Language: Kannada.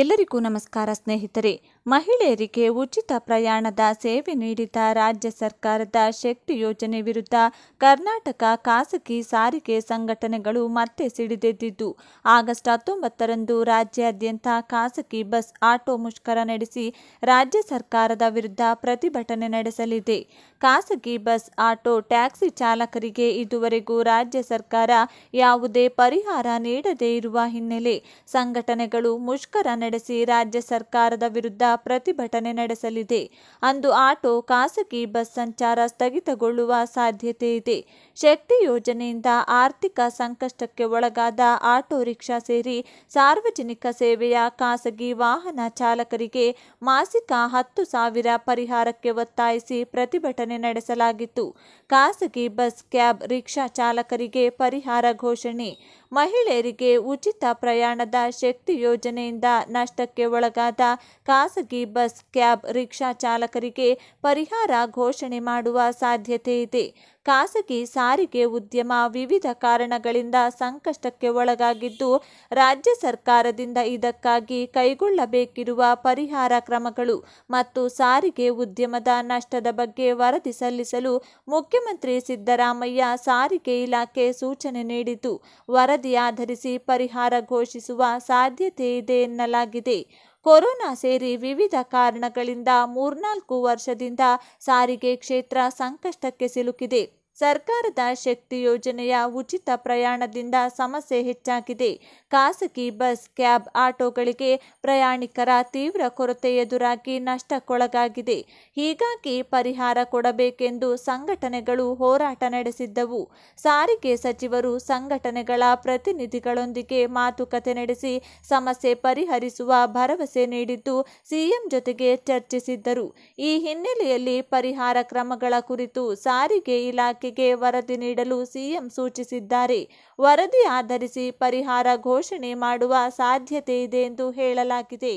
ಎಲ್ಲರಿಗೂ ನಮಸ್ಕಾರ ಸ್ನೇಹಿತರೆ ಮಹಿಳೆಯರಿಗೆ ಉಚಿತ ಪ್ರಯಾಣದ ಸೇವೆ ನೀಡಿದ ರಾಜ್ಯ ಸರ್ಕಾರದ ಶಕ್ತಿ ಯೋಜನೆ ವಿರುದ್ಧ ಕರ್ನಾಟಕ ಖಾಸಗಿ ಸಾರಿಗೆ ಸಂಘಟನೆಗಳು ಮತ್ತೆ ಸಿಡಿದೆದ್ದಿದ್ದು ಆಗಸ್ಟ್ ಹತ್ತೊಂಬತ್ತರಂದು ರಾಜ್ಯಾದ್ಯಂತ ಖಾಸಗಿ ಬಸ್ ಆಟೋ ಮುಷ್ಕರ ನಡೆಸಿ ರಾಜ್ಯ ಸರ್ಕಾರದ ವಿರುದ್ಧ ಪ್ರತಿಭಟನೆ ನಡೆಸಲಿದೆ ಖಾಸಗಿ ಬಸ್ ಆಟೋ ಟ್ಯಾಕ್ಸಿ ಚಾಲಕರಿಗೆ ಇದುವರೆಗೂ ರಾಜ್ಯ ಸರ್ಕಾರ ಯಾವುದೇ ಪರಿಹಾರ ನೀಡದೇ ಇರುವ ಹಿನ್ನೆಲೆ ಸಂಘಟನೆಗಳು ಮುಷ್ಕರ ನಡೆಸಿ ರಾಜ್ಯ ಸರ್ಕಾರದ ವಿರುದ್ಧ ಪ್ರತಿಭಟನೆ ನಡೆಸಲಿದೆ ಅಂದು ಆಟೋ ಖಾಸಗಿ ಬಸ್ ಸಂಚಾರ ಸ್ಥಗಿತಗೊಳ್ಳುವ ಸಾಧ್ಯತೆ ಇದೆ ಶಕ್ತಿ ಯೋಜನೆಯಿಂದ ಆರ್ಥಿಕ ಸಂಕಷ್ಟಕ್ಕೆ ಒಳಗಾದ ಆಟೋ ರಿಕ್ಷಾ ಸೇರಿ ಸಾರ್ವಜನಿಕ ಸೇವೆಯ ಖಾಸಗಿ ವಾಹನ ಚಾಲಕರಿಗೆ ಮಾಸಿಕ ಹತ್ತು ಸಾವಿರ ಪರಿಹಾರಕ್ಕೆ ಒತ್ತಾಯಿಸಿ ಪ್ರತಿಭಟನೆ ನಡೆಸಲಾಗಿತ್ತು ಖಾಸಗಿ ಬಸ್ ಕ್ಯಾಬ್ ರಿಕ್ಷಾ ಚಾಲಕರಿಗೆ ಪರಿಹಾರ ಘೋಷಣೆ ಮಹಿಳೆಯರಿಗೆ ಉಚಿತ ಪ್ರಯಾಣದ ಶಕ್ತಿ ಯೋಜನೆಯಿಂದ ನಷ್ಟಕ್ಕೆ ಒಳಗಾದ ಖಾಸಗಿ ಬಸ್ ಕ್ಯಾಬ್ ರಿಕ್ಷಾ ಚಾಲಕರಿಗೆ ಪರಿಹಾರ ಘೋಷಣೆ ಮಾಡುವ ಸಾಧ್ಯತೆ ಇದೆ ಖಾಸಗಿ ಸಾರಿಗೆ ಉದ್ಯಮ ವಿವಿಧ ಕಾರಣಗಳಿಂದ ಸಂಕಷ್ಟಕ್ಕೆ ಒಳಗಾಗಿದ್ದು ರಾಜ್ಯ ಸರ್ಕಾರದಿಂದ ಇದಕ್ಕಾಗಿ ಕೈಗೊಳ್ಳಬೇಕಿರುವ ಪರಿಹಾರ ಕ್ರಮಗಳು ಮತ್ತು ಸಾರಿಗೆ ಉದ್ಯಮದ ನಷ್ಟದ ಬಗ್ಗೆ ವರದಿ ಸಲ್ಲಿಸಲು ಮುಖ್ಯಮಂತ್ರಿ ಸಿದ್ದರಾಮಯ್ಯ ಸಾರಿಗೆ ಇಲಾಖೆ ಸೂಚನೆ ನೀಡಿತು ವರದಿ ಆಧರಿಸಿ ಪರಿಹಾರ ಘೋಷಿಸುವ ಸಾಧ್ಯತೆ ಇದೆ ಎನ್ನಲಾಗಿದೆ ಕೊರೋನಾ ಸೇರಿ ವಿವಿಧ ಕಾರಣಗಳಿಂದ ಮೂರ್ನಾಲ್ಕು ವರ್ಷದಿಂದ ಸಾರಿಗೆ ಕ್ಷೇತ್ರ ಸಂಕಷ್ಟಕ್ಕೆ ಸಿಲುಕಿದೆ ಸರ್ಕಾರದ ಶಕ್ತಿ ಯೋಜನೆಯ ಉಚಿತ ಪ್ರಯಾಣದಿಂದ ಸಮಸ್ಯೆ ಹೆಚ್ಚಾಗಿದೆ ಖಾಸಗಿ ಬಸ್ ಕ್ಯಾಬ್ ಆಟೋಗಳಿಗೆ ಪ್ರಯಾಣಿಕರ ತೀವ್ರ ಕೊರತೆ ಎದುರಾಗಿ ನಷ್ಟಕ್ಕೊಳಗಾಗಿದೆ ಹೀಗಾಗಿ ಪರಿಹಾರ ಕೊಡಬೇಕೆಂದು ಸಂಘಟನೆಗಳು ಹೋರಾಟ ನಡೆಸಿದ್ದವು ಸಾರಿಗೆ ಸಚಿವರು ಸಂಘಟನೆಗಳ ಪ್ರತಿನಿಧಿಗಳೊಂದಿಗೆ ಮಾತುಕತೆ ನಡೆಸಿ ಸಮಸ್ಯೆ ಪರಿಹರಿಸುವ ಭರವಸೆ ನೀಡಿದ್ದು ಸಿಎಂ ಜೊತೆಗೆ ಚರ್ಚಿಸಿದ್ದರು ಈ ಹಿನ್ನೆಲೆಯಲ್ಲಿ ಪರಿಹಾರ ಕ್ರಮಗಳ ಕುರಿತು ಸಾರಿಗೆ ಇಲಾಖೆ ಇಲಾಖೆಗೆ ವರದಿ ನೀಡಲು ಸಿಎಂ ಸೂಚಿಸಿದ್ದಾರೆ ವರದಿ ಆಧರಿಸಿ ಪರಿಹಾರ ಘೋಷಣೆ ಮಾಡುವ ಸಾಧ್ಯತೆ ಇದೆ ಎಂದು ಹೇಳಲಾಗಿದೆ